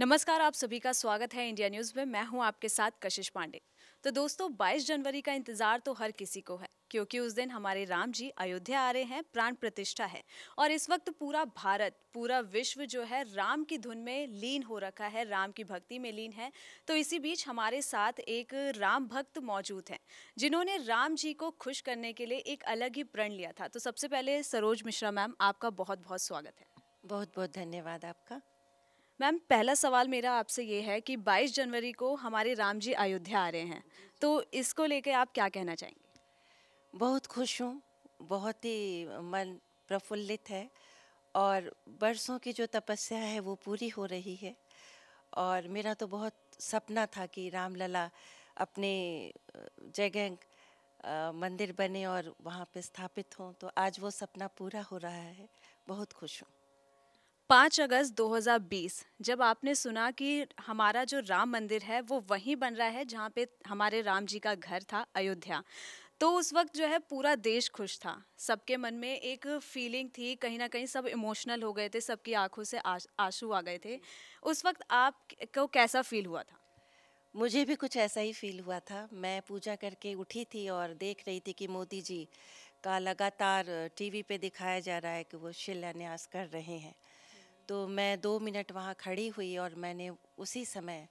नमस्कार आप सभी का स्वागत है इंडिया न्यूज़ में मैं हूं आपके साथ कशिश पांडे तो दोस्तों 22 जनवरी का इंतज़ार तो हर किसी को है क्योंकि उस दिन हमारे राम जी अयोध्या आ रहे हैं प्राण प्रतिष्ठा है और इस वक्त पूरा भारत पूरा विश्व जो है राम की धुन में लीन हो रखा है राम की भक्ति में लीन है तो इसी बीच हमारे साथ एक राम भक्त मौजूद हैं जिन्होंने राम जी को खुश करने के लिए एक अलग ही प्रण लिया था तो सबसे पहले सरोज मिश्रा मैम आपका बहुत बहुत स्वागत है बहुत बहुत धन्यवाद आपका मैम पहला सवाल मेरा आपसे ये है कि 22 जनवरी को हमारे राम जी अयोध्या आ रहे हैं तो इसको लेके आप क्या कहना चाहेंगे बहुत खुश हूँ बहुत ही मन प्रफुल्लित है और बरसों की जो तपस्या है वो पूरी हो रही है और मेरा तो बहुत सपना था कि रामलला अपने जगह मंदिर बने और वहाँ पे स्थापित हों तो आज वो सपना पूरा हो रहा है बहुत खुश हूँ पाँच अगस्त 2020 जब आपने सुना कि हमारा जो राम मंदिर है वो वहीं बन रहा है जहाँ पे हमारे राम जी का घर था अयोध्या तो उस वक्त जो है पूरा देश खुश था सबके मन में एक फीलिंग थी कहीं ना कहीं सब इमोशनल हो गए थे सबकी आंखों से आंसू आ गए थे उस वक्त आप को कैसा फील हुआ था मुझे भी कुछ ऐसा ही फील हुआ था मैं पूजा करके उठी थी और देख रही थी कि मोदी जी का लगातार टीवी पे दिखाया जा रहा है कि वो शिलान्यास कर रहे हैं तो मैं दो मिनट वहाँ खड़ी हुई और मैंने उसी समय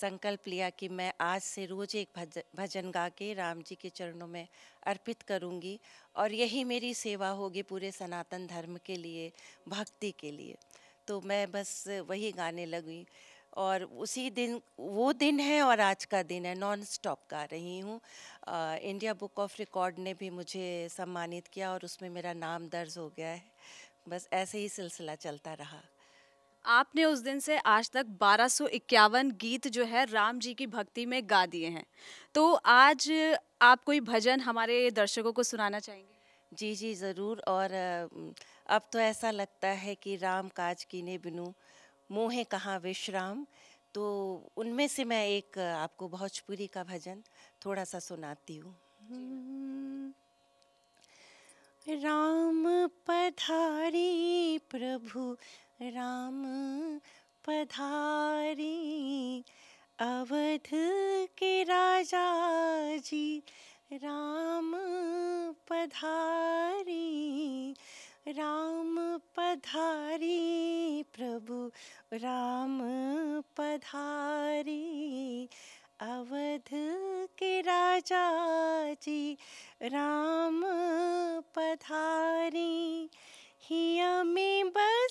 संकल्प लिया कि मैं आज से रोज़ एक भजन भजन गा के राम जी के चरणों में अर्पित करूंगी और यही मेरी सेवा होगी पूरे सनातन धर्म के लिए भक्ति के लिए तो मैं बस वही गाने लगी और उसी दिन वो दिन है और आज का दिन है नॉन स्टॉप गा रही हूँ इंडिया बुक ऑफ रिकॉर्ड ने भी मुझे सम्मानित किया और उसमें मेरा नाम दर्ज हो गया है बस ऐसे ही सिलसिला चलता रहा आपने उस दिन से आज तक बारह गीत जो है राम जी की भक्ति में गा दिए हैं तो आज आप कोई भजन हमारे दर्शकों को सुनाना चाहेंगे जी जी ज़रूर और अब तो ऐसा लगता है कि राम काज कीने बिनु मोहे कहाँ विश्राम तो उनमें से मैं एक आपको भोजपुरी का भजन थोड़ा सा सुनाती हूँ राम पधारी प्रभु राम पधारी अवध के राजा जी राम पधारी राम पधारी प्रभु राम पधारी अवध के राजा जी राम पधारी हिया में बस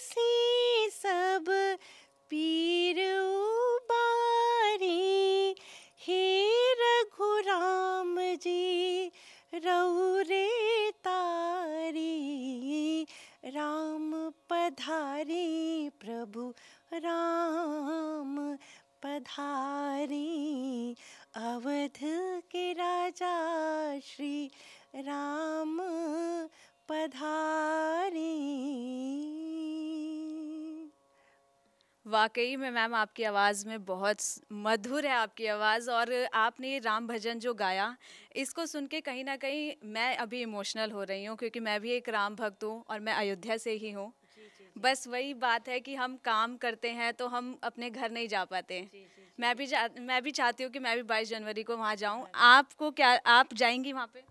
बिहारी अवध के राजा श्री राम पधारी वाकई में मैम आपकी आवाज़ में बहुत मधुर है आपकी आवाज़ और आपने राम भजन जो गाया इसको सुन के कहीं ना कहीं मैं अभी इमोशनल हो रही हूँ क्योंकि मैं भी एक राम भक्त हूँ और मैं अयोध्या से ही हूँ बस वही बात है कि हम काम करते हैं तो हम अपने घर नहीं जा पाते जी, जी। मैं भी मैं भी चाहती हूँ कि मैं भी बाईस जनवरी को वहाँ जाऊँ आपको क्या आप जाएंगी वहाँ पे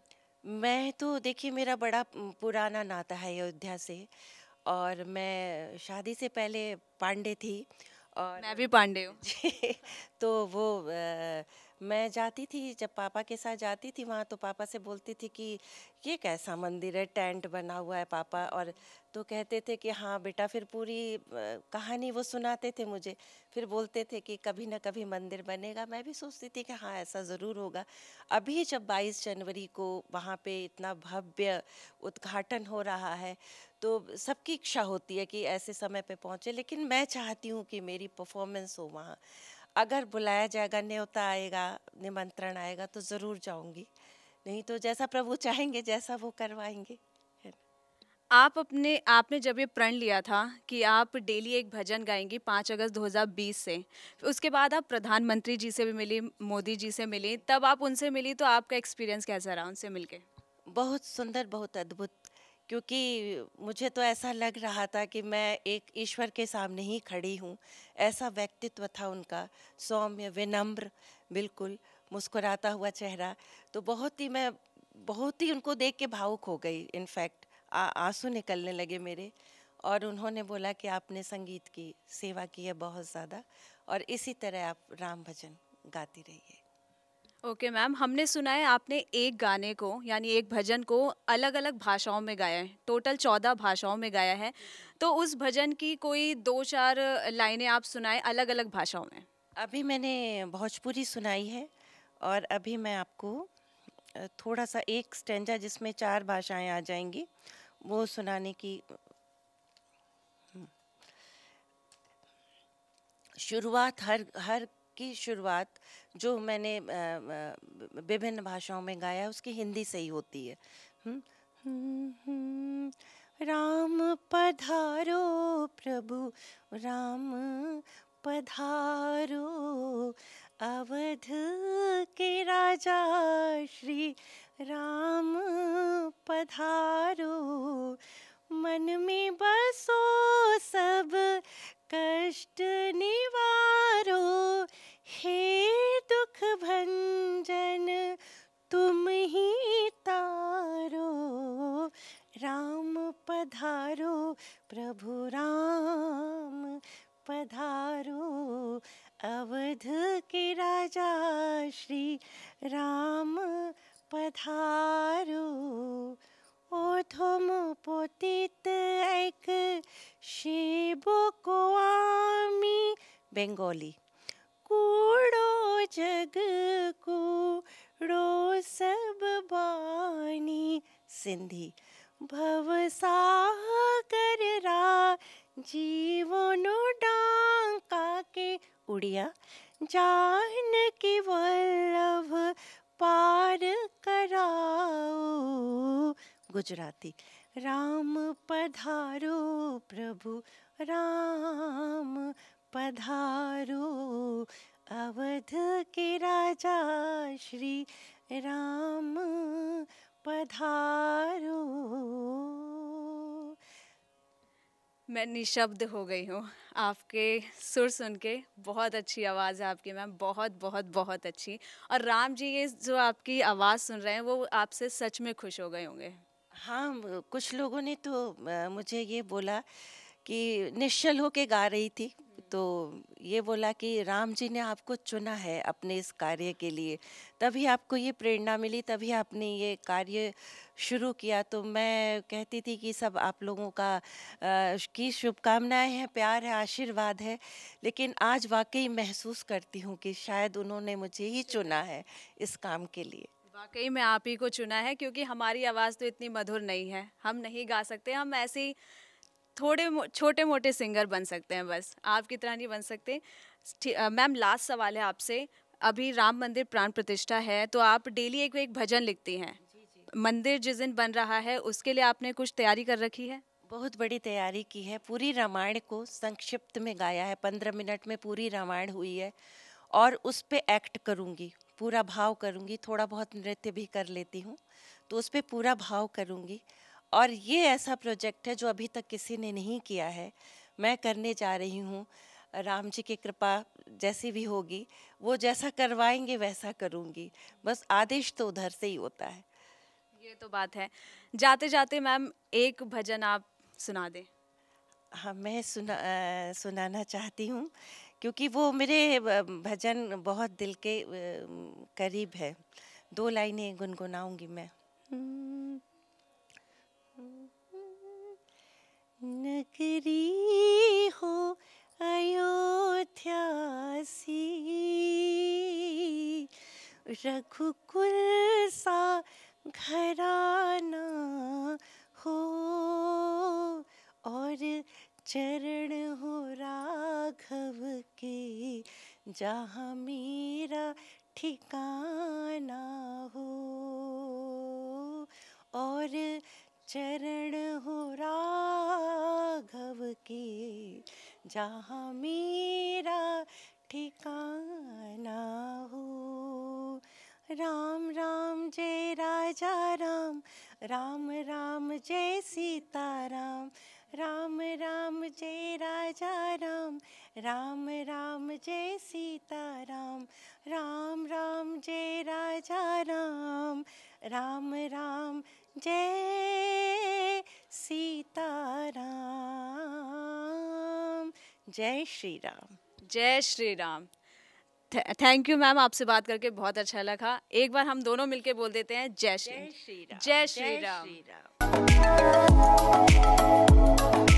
मैं तो देखिए मेरा बड़ा पुराना नाता है अयोध्या से और मैं शादी से पहले पांडे थी और मैं भी पांडे हूँ तो वो आ, मैं जाती थी जब पापा के साथ जाती थी वहाँ तो पापा से बोलती थी कि ये कैसा मंदिर है टेंट बना हुआ है पापा और तो कहते थे कि हाँ बेटा फिर पूरी कहानी वो सुनाते थे मुझे फिर बोलते थे कि कभी ना कभी मंदिर बनेगा मैं भी सोचती थी कि हाँ ऐसा ज़रूर होगा अभी जब 22 जनवरी को वहाँ पे इतना भव्य उद्घाटन हो रहा है तो सबकी इच्छा होती है कि ऐसे समय पे पहुँचे लेकिन मैं चाहती हूँ कि मेरी परफॉर्मेंस हो वहाँ अगर बुलाया जाएगा न्योता आएगा निमंत्रण आएगा तो ज़रूर जाऊँगी नहीं तो जैसा प्रभु चाहेंगे जैसा वो करवाएंगे आप अपने आपने जब ये प्रण लिया था कि आप डेली एक भजन गाएंगी पाँच अगस्त 2020 से उसके बाद आप प्रधानमंत्री जी से भी मिली मोदी जी से मिली तब आप उनसे मिली तो आपका एक्सपीरियंस कैसा रहा उनसे मिलके बहुत सुंदर बहुत अद्भुत क्योंकि मुझे तो ऐसा लग रहा था कि मैं एक ईश्वर के सामने ही खड़ी हूँ ऐसा व्यक्तित्व था उनका सौम्य विनम्र बिल्कुल मुस्कुराता हुआ चेहरा तो बहुत ही मैं बहुत ही उनको देख के भावुक हो गई इनफैक्ट आंसू निकलने लगे मेरे और उन्होंने बोला कि आपने संगीत की सेवा की है बहुत ज़्यादा और इसी तरह आप राम भजन गाती रहिए ओके okay, मैम हमने सुना है आपने एक गाने को यानी एक भजन को अलग अलग भाषाओं में गाया है टोटल चौदह भाषाओं में गाया है तो उस भजन की कोई दो चार लाइनें आप सुनाएं अलग अलग भाषाओं में अभी मैंने भोजपुरी सुनाई है और अभी मैं आपको थोड़ा सा एक स्टेंजा जिसमें चार भाषाएं आ जाएंगी वो सुनाने की शुरुआत हर हर की शुरुआत जो मैंने विभिन्न भाषाओं में गाया उसकी हिंदी से ही होती है राम पधारो प्रभु राम पधारो अवध के राजा श्री राम पधारो मन में बसो सब कष्ट निवारो हे दुख भंजन तुम ही तारो राम पधारो प्रभु राम पधारो अवध के राजा श्री राम पधारो ओठम पोतित एक शिबो को आमी बेंगोली कूड़ो जग रो सब बानी सिंधी साह कर रा जीवन डांका के उड़िया जान की वल्लभ पार कराओ गुजराती राम पधारो प्रभु राम पधारो अवध के राजा श्री राम पधारो मैं निशब्द हो गई हूँ आपके सुर सुन के बहुत अच्छी आवाज़ है आपकी मैम बहुत बहुत बहुत अच्छी और राम जी ये जो आपकी आवाज़ सुन रहे हैं वो आपसे सच में खुश हो गए होंगे हाँ कुछ लोगों ने तो मुझे ये बोला कि निश्चल होके गा रही थी तो ये बोला कि राम जी ने आपको चुना है अपने इस कार्य के लिए तभी आपको ये प्रेरणा मिली तभी आपने ये कार्य शुरू किया तो मैं कहती थी कि सब आप लोगों का की शुभकामनाएं हैं प्यार है आशीर्वाद है लेकिन आज वाकई महसूस करती हूँ कि शायद उन्होंने मुझे ही चुना है इस काम के लिए वाकई में आप ही को चुना है क्योंकि हमारी आवाज़ तो इतनी मधुर नहीं है हम नहीं गा सकते हम ऐसी थोड़े छोटे मोटे सिंगर बन सकते हैं बस आप कितना नहीं बन सकते मैम लास्ट सवाल है आपसे अभी राम मंदिर प्राण प्रतिष्ठा है तो आप डेली एक एक भजन लिखती हैं मंदिर जिस दिन बन रहा है उसके लिए आपने कुछ तैयारी कर रखी है बहुत बड़ी तैयारी की है पूरी रामायण को संक्षिप्त में गाया है पंद्रह मिनट में पूरी रामायण हुई है और उस पर एक्ट करूँगी पूरा भाव करूँगी थोड़ा बहुत नृत्य भी कर लेती हूँ तो उस पर पूरा भाव करूँगी और ये ऐसा प्रोजेक्ट है जो अभी तक किसी ने नहीं किया है मैं करने जा रही हूँ राम जी की कृपा जैसी भी होगी वो जैसा करवाएंगे वैसा करूँगी बस आदेश तो उधर से ही होता है ये तो बात है जाते जाते मैम एक भजन आप सुना दें हाँ मैं सुना आ, सुनाना चाहती हूँ क्योंकि वो मेरे भजन बहुत दिल के करीब है दो लाइनें गुनगुनाऊंगी मैं रघुकुल सा घराना हो और चरण हो राघव के जहाँ मेरा ठिकाना हो और चरण हो राघव के जहाँ मेरा ठिकाना हो राम राम जय राजा राम राम राम जय सीता राम राम राम जय राजा राम राम राम जय सीता राम राम राम जय राजा राम राम राम जय सीता राम जय श्री राम जय Shri Ram thank you ma'am आपसे बात करके बहुत अच्छा लगा एक बार हम दोनों मिलके बोल देते हैं जय श्री जय श्री राम जय श्री राम